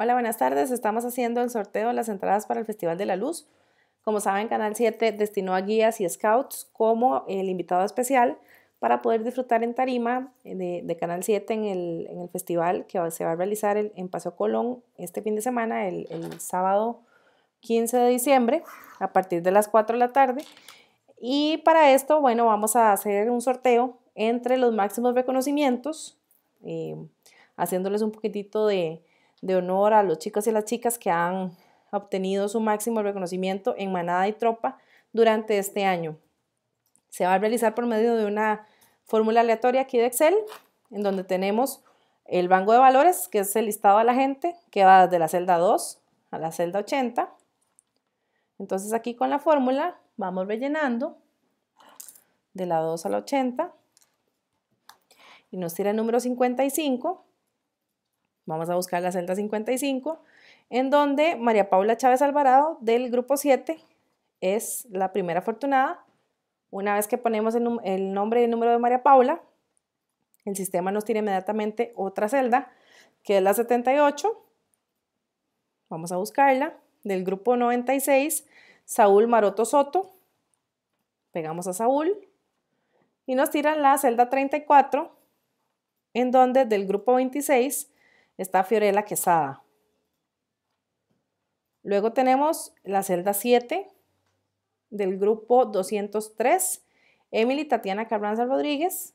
Hola, buenas tardes. Estamos haciendo el sorteo de las entradas para el Festival de la Luz. Como saben, Canal 7 destinó a guías y scouts como el invitado especial para poder disfrutar en tarima eh, de, Canal 7 en el, festival que se va a realizar en Paseo Colón este fin de semana, el, sábado 15 de diciembre, a partir de las 4 de la tarde. Y para esto, bueno, vamos a hacer un sorteo entre los máximos reconocimientos, eh, haciéndoles un poquitito de, de honor a los chicos y las chicas que han obtenido su máximo reconocimiento en manada y tropa durante este año. Se va a realizar por medio de una fórmula aleatoria aquí de Excel, en donde tenemos el banco de valores, que es el listado a la gente, que va desde la celda 2 a la celda 80. Entonces aquí con la fórmula vamos rellenando de la 2 a la 80 y nos tira el número 55 Vamos a buscar la celda 55, en donde María Paula Chávez Alvarado del grupo 7 es la primera afortunada. Una vez que ponemos el, nombre y el número de María Paula, el sistema nos tira inmediatamente otra celda, que es la 78. Vamos a buscarla. Del grupo 96, Saúl Maroto Soto. Pegamos a Saúl. Y nos tiran la celda 34, en donde del grupo 26 está Fiorella Quesada. Luego tenemos la celda 7 del grupo 203, Emily Tatiana Carranza Rodríguez.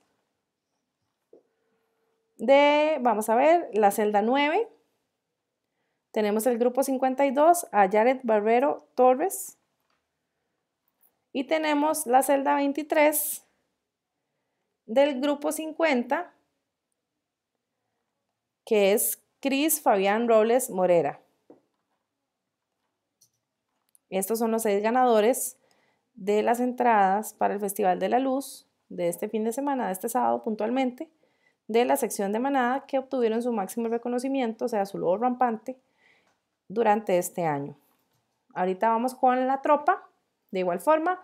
De, vamos a ver, la celda 9. Tenemos el grupo 52, a Jared Barbero Torres. Y tenemos la celda 23 del grupo 50, que es Cris Fabián Robles Morera. Estos son los seis ganadores de las entradas para el Festival de la Luz de este fin de semana, de este sábado puntualmente, de la sección de manada que obtuvieron su máximo reconocimiento, o sea, su lobo rampante, durante este año. Ahorita vamos con la tropa, de igual forma,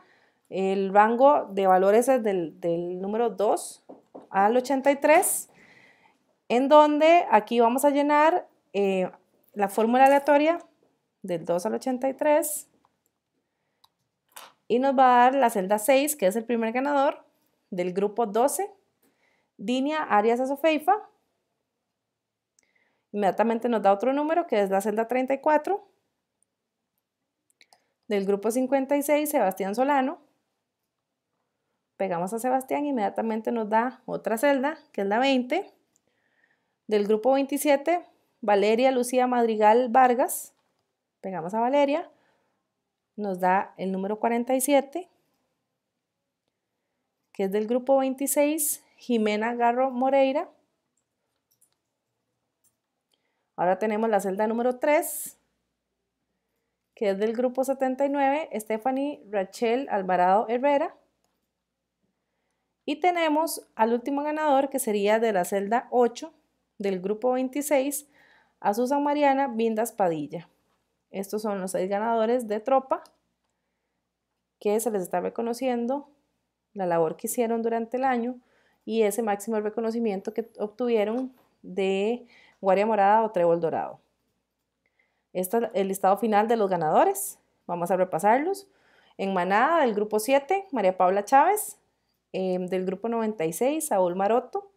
el rango de valores es del, del número 2 al 83 en donde aquí vamos a llenar eh, la fórmula aleatoria del 2 al 83 y nos va a dar la celda 6, que es el primer ganador del grupo 12, Dinia Arias Azofeifa. Inmediatamente nos da otro número que es la celda 34 del grupo 56, Sebastián Solano. Pegamos a Sebastián, inmediatamente nos da otra celda que es la 20 del grupo 27, Valeria Lucía Madrigal Vargas, pegamos a Valeria, nos da el número 47, que es del grupo 26, Jimena Garro Moreira. Ahora tenemos la celda número 3, que es del grupo 79, Stephanie Rachel Alvarado Herrera. Y tenemos al último ganador, que sería de la celda 8, del grupo 26 a Mariana Vindas Padilla. Estos son los seis ganadores de tropa que se les está reconociendo la labor que hicieron durante el año y ese máximo reconocimiento que obtuvieron de Guardia Morada o Trébol Dorado. Este es el listado final de los ganadores. Vamos a repasarlos. En Manada, del grupo 7, María Paula Chávez. Em, del grupo 96, Saúl Maroto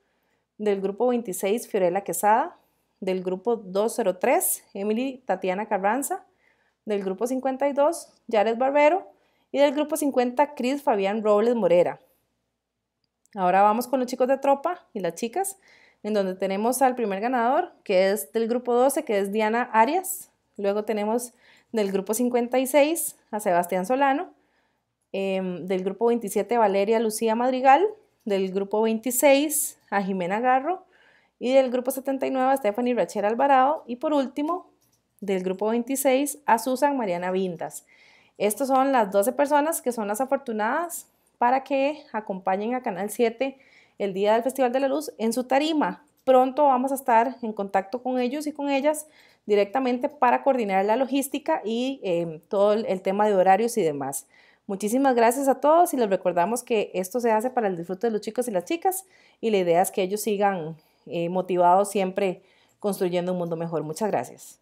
del grupo 26 Fiorella Quesada, del grupo 203 Emily Tatiana Carranza, del grupo 52 Jared Barbero y del grupo 50 Chris Fabián Robles Morera. Ahora vamos con los chicos de tropa y las chicas, en donde tenemos al primer ganador, que es del grupo 12, que es Diana Arias. Luego tenemos del grupo 56 a Sebastián Solano, em, del grupo 27 Valeria Lucía Madrigal, del grupo 26 a Jimena Garro y del grupo 79 a Stephanie Rachel Alvarado y por último del grupo 26 a Susan Mariana Vindas. Estas son las 12 personas que son las afortunadas para que acompañen a Canal 7 el día del Festival de la Luz en su tarima. Pronto vamos a estar en contacto con ellos y con ellas directamente para coordinar la logística y eh, todo el tema de horarios y demás. Muchísimas gracias a todos y les recordamos que esto se hace para el disfrute de los chicos y las chicas y la idea es que ellos sigan eh, motivados siempre construyendo un mundo mejor. Muchas gracias.